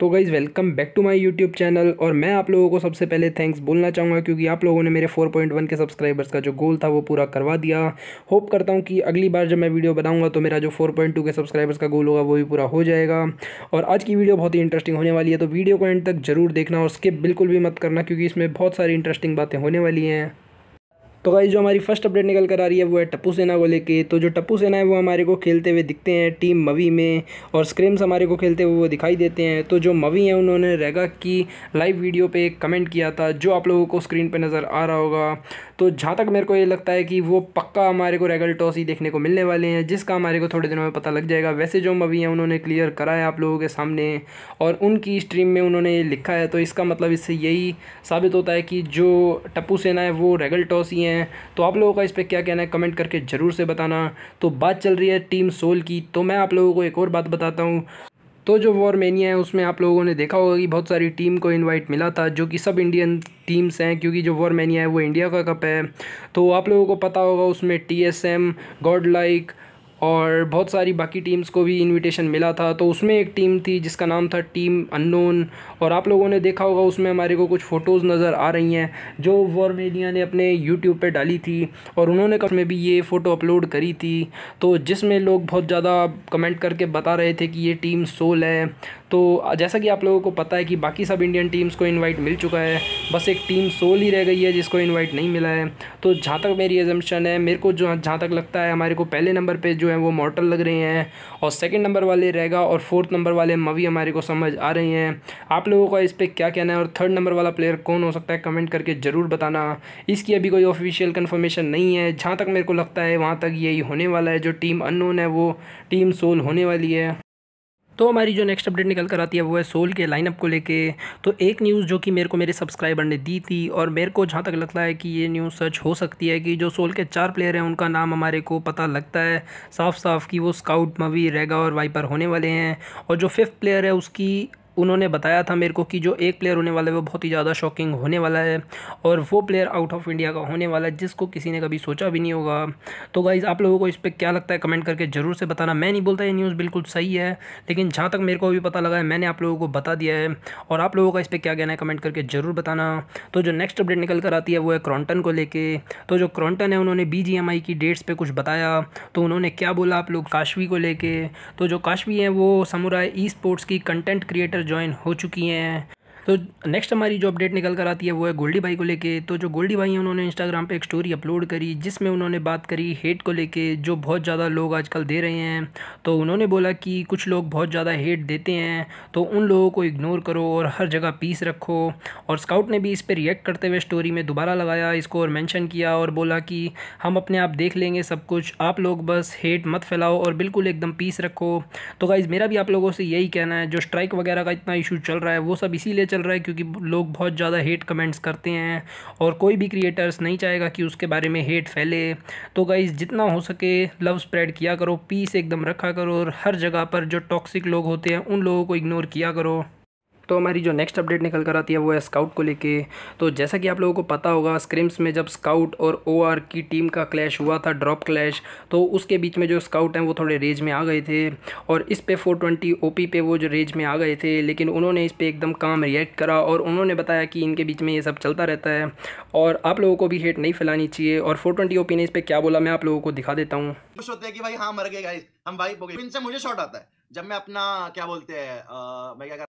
तो guys welcome back to my YouTube channel और मैं आप लोगों को सबसे पहले थैंक्स बोलना चाहूँगा क्योंकि आप लोगों ने मेरे 4.1 के सब्सक्राइबर्स का जो गोल था वो पूरा करवा दिया होप करता हूँ कि अगली बार जब मैं वीडियो बनाऊँगा तो मेरा जो 4.2 के सब्सक्राइबर्स का गोल होगा वो भी पूरा हो जाएगा और आज की वीडियो बहुत ही इंटरेस्टिंग होने वाली है तो वीडियो को एंड तक जरूर देखना और स्किप बिल्कुल भी मत करना क्योंकि इसमें बहुत सारी इंटरेस्टिंग बातें होने वाली हैं तो गाइज जो हमारी फर्स्ट अपडेट निकल कर आ रही है वो है टप्पू सेना को लेके तो जो टप्पू सेना है वो हमारे को खेलते हुए दिखते हैं टीम मवी में और स्क्रीम्स हमारे को खेलते हुए वो दिखाई देते हैं तो जो मवी हैं उन्होंने रेगा की लाइव वीडियो पे कमेंट किया था जो आप लोगों को स्क्रीन पर नज़र आ रहा होगा तो जहाँ तक मेरे को ये लगता है कि वो पक्का हमारे को रेगल टॉस ही देखने को मिलने वाले हैं जिसका हमारे को थोड़े दिनों में पता लग जाएगा वैसे जो मवी हैं उन्होंने क्लियर करा है आप लोगों के सामने और उनकी स्ट्रीम में उन्होंने ये लिखा है तो इसका मतलब इससे यही साबित होता है कि जो टप्पू सेना है वो रेगल टॉस ही हैं हैं तो आप लोगों का इस पर क्या कहना है कमेंट करके ज़रूर से बताना तो बात चल रही है टीम सोल की तो मैं आप लोगों को एक और बात बताता हूँ तो जो वॉरमेनिया है उसमें आप लोगों ने देखा होगा कि बहुत सारी टीम को इनवाइट मिला था जो कि सब इंडियन टीम्स हैं क्योंकि जो वॉरमेनिया है वो इंडिया का कप है तो आप लोगों को पता होगा उसमें T S M god like -like, और बहुत सारी बाकी टीम्स को भी इनविटेशन मिला था तो उसमें एक टीम थी जिसका नाम था टीम अननोन और आप लोगों ने देखा होगा उसमें हमारे को कुछ फ़ोटोज़ नज़र आ रही हैं जो वॉरमेलिया ने अपने यूट्यूब पर डाली थी और उन्होंने कब में भी ये फ़ोटो अपलोड करी थी तो जिसमें लोग बहुत ज़्यादा कमेंट करके बता रहे थे कि ये टीम सोल है तो जैसा कि आप लोगों को पता है कि बाकी सब इंडियन टीम्स को इनवाइट मिल चुका है बस एक टीम सोल ही रह गई है जिसको इनवाइट नहीं मिला है तो जहाँ तक मेरी एजम्पन है मेरे को जो जहाँ तक लगता है हमारे को पहले नंबर पर जो है वो मॉटल लग रहे हैं और सेकेंड नंबर वाले रहेगा और फोर्थ नंबर वाले मवी हमारे को समझ आ रहे हैं आप लोगों का इस पर क्या कहना है और थर्ड नंबर वाला प्लेयर कौन हो सकता है कमेंट करके ज़रूर बताना इसकी अभी कोई ऑफिशियल कन्फर्मेशन नहीं है जहाँ तक मेरे को लगता है वहाँ तक यही होने वाला है जो टीम अननोन है वो टीम सोल होने वाली है तो हमारी जो नेक्स्ट अपडेट निकल कर आती है वो है सोल के लाइनअप को लेके तो एक न्यूज़ जो कि मेरे को मेरे सब्सक्राइबर ने दी थी और मेरे को जहाँ तक लगता है कि ये न्यूज़ सच हो सकती है कि जो सोल के चार प्लेयर हैं उनका नाम हमारे को पता लगता है साफ साफ कि वो स्काउट मवी रेगा और वाइपर होने वाले हैं और जो फिफ्थ प्लेयर है उसकी उन्होंने बताया था मेरे को कि जो एक प्लेयर होने वाला है वो बहुत ही ज़्यादा शॉकिंग होने वाला है और वो प्लेयर आउट ऑफ इंडिया का होने वाला है जिसको किसी ने कभी सोचा भी नहीं होगा तो गाइज़ आप लोगों को इस पर क्या लगता है कमेंट करके ज़रूर से बताना मैं नहीं बोलता ये न्यूज़ बिल्कुल सही है लेकिन जहाँ तक मेरे को भी पता लगा है मैंने आप लोगों को बता दिया है और आप लोगों का इस पर क्या कहना है कमेंट करके ज़रूर बताना तो जो नेक्स्ट अपडेट निकल कर आती है वो है क्रॉन्टन को लेकर तो जो क्रॉन्टन है उन्होंने बी की डेट्स पर कुछ बताया तो उन्होंने क्या बोला आप लोग काशवी को लेके तो जो काशवी हैं वो समुराय ई स्पोर्ट्स की कंटेंट क्रिएटर ज्वाइन हो चुकी हैं तो नेक्स्ट हमारी जो अपडेट निकल कर आती है वो है गोल्डी भाई को लेके तो जो गोल्डी भाई हैं उन्होंने इंस्टाग्राम पर एक स्टोरी अपलोड करी जिसमें उन्होंने बात करी हेट को लेके जो बहुत ज़्यादा लोग आजकल दे रहे हैं तो उन्होंने बोला कि कुछ लोग बहुत ज़्यादा हेट देते हैं तो उन लोगों को इग्नोर करो और हर जगह पीस रखो और स्काउट ने भी इस पर रिएक्ट करते हुए स्टोरी में दोबारा लगाया इसको और मैंशन किया और बोला कि हम अपने आप देख लेंगे सब कुछ आप लोग बस हेट मत फैलाओ और बिल्कुल एकदम पीस रखो तो गाइज़ मेरा भी आप लोगों से यही कहना है जो स्ट्राइक वगैरह का इतना इशू चल रहा है वो सब इसीलिए चल चल रहा है क्योंकि लोग बहुत ज़्यादा हेट कमेंट्स करते हैं और कोई भी क्रिएटर्स नहीं चाहेगा कि उसके बारे में हेट फैले तो गाइज़ जितना हो सके लव स्प्रेड किया करो पीस एकदम रखा करो और हर जगह पर जो टॉक्सिक लोग होते हैं उन लोगों को इग्नोर किया करो तो हमारी जो नेक्स्ट अपडेट निकल कर आती है वो है स्काउट को लेके तो जैसा कि आप लोगों को पता होगा स्क्रिम्स में जब स्काउट और ओआर की टीम का क्लैश हुआ था ड्रॉप क्लैश तो उसके बीच में जो स्काउट हैं वो थोड़े रेज में आ गए थे और इस पे 420 ओपी पे वो जो रेज में आ गए थे लेकिन उन्होंने इस पर एकदम काम रिएक्ट करा और उन्होंने बताया कि इनके बीच में ये सब चलता रहता है और आप लोगों को भी हेट नहीं फैलानी चाहिए और फोर ट्वेंटी ओपी ने इस पर क्या बोला मैं आप लोगों को दिखा देता हूँ खुश होते हैं कि भाई हाँ मर गए हम भाई इनसे मुझे शॉर्ट आता है जब मैं अपना क्या बोलते हैं मैं क्या